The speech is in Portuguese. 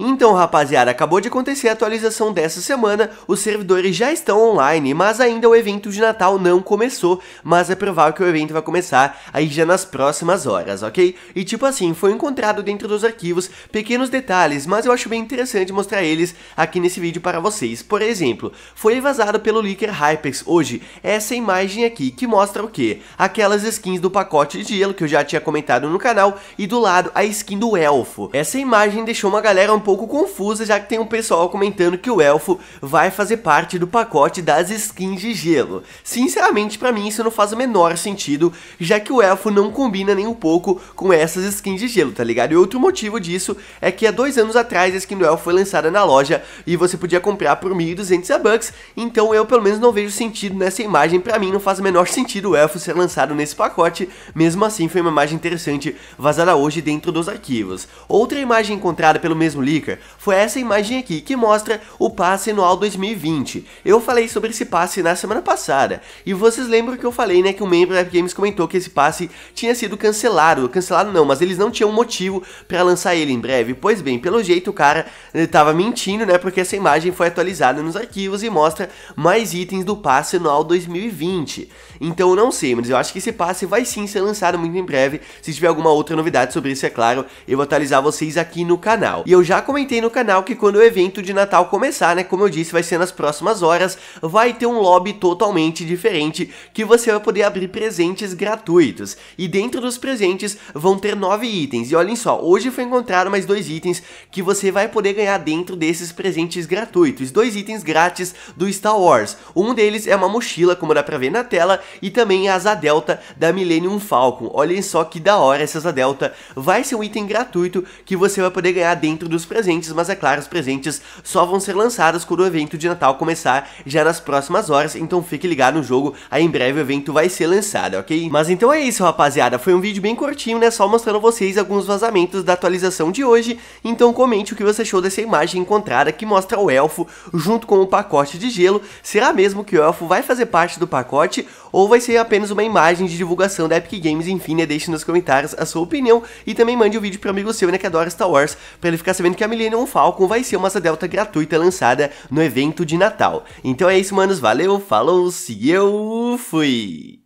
Então, rapaziada, acabou de acontecer a atualização dessa semana, os servidores já estão online, mas ainda o evento de Natal não começou, mas é provável que o evento vai começar aí já nas próximas horas, ok? E tipo assim, foi encontrado dentro dos arquivos pequenos detalhes, mas eu acho bem interessante mostrar eles aqui nesse vídeo para vocês. Por exemplo, foi vazado pelo leaker Hypex hoje essa imagem aqui, que mostra o que? Aquelas skins do pacote de gelo que eu já tinha comentado no canal, e do lado a skin do elfo. Essa imagem deixou uma galera um pouco confusa, já que tem um pessoal comentando que o elfo vai fazer parte do pacote das skins de gelo. Sinceramente, para mim isso não faz o menor sentido, já que o elfo não combina nem um pouco com essas skins de gelo, tá ligado? E outro motivo disso é que há dois anos atrás a skin do elfo foi lançada na loja e você podia comprar por 1.200 bucks, então eu pelo menos não vejo sentido nessa imagem, para mim não faz o menor sentido o elfo ser lançado nesse pacote, mesmo assim foi uma imagem interessante vazada hoje dentro dos arquivos. Outra imagem encontrada pelo mesmo livro foi essa imagem aqui que mostra o passe anual 2020. Eu falei sobre esse passe na semana passada e vocês lembram que eu falei né, que um membro da Epic Games comentou que esse passe tinha sido cancelado. Cancelado não, mas eles não tinham motivo para lançar ele em breve. Pois bem, pelo jeito o cara estava mentindo né, porque essa imagem foi atualizada nos arquivos e mostra mais itens do passe anual 2020. Então eu não sei, mas eu acho que esse passe vai sim ser lançado muito em breve. Se tiver alguma outra novidade sobre isso, é claro, eu vou atualizar vocês aqui no canal. E eu já já comentei no canal que quando o evento de Natal começar, né, como eu disse, vai ser nas próximas horas, vai ter um lobby totalmente diferente que você vai poder abrir presentes gratuitos. E dentro dos presentes vão ter nove itens. E olhem só, hoje foi encontrado mais dois itens que você vai poder ganhar dentro desses presentes gratuitos. Dois itens grátis do Star Wars. Um deles é uma mochila, como dá pra ver na tela, e também é a asa delta da Millennium Falcon. Olhem só que da hora essa asa delta. Vai ser um item gratuito que você vai poder ganhar dentro dos presentes, mas é claro, os presentes só vão ser lançados quando o evento de Natal começar já nas próximas horas, então fique ligado no jogo, aí em breve o evento vai ser lançado, ok? Mas então é isso, rapaziada, foi um vídeo bem curtinho, né, só mostrando vocês alguns vazamentos da atualização de hoje, então comente o que você achou dessa imagem encontrada que mostra o elfo junto com o pacote de gelo, será mesmo que o elfo vai fazer parte do pacote ou vai ser apenas uma imagem de divulgação da Epic Games, enfim, né, deixe nos comentários a sua opinião e também mande o um vídeo pro amigo seu, né, que adora Star Wars, pra ele ficar sabendo que a Millennium Falcon vai ser uma asa delta gratuita lançada no evento de Natal. Então é isso, manos. Valeu, falou, se eu fui!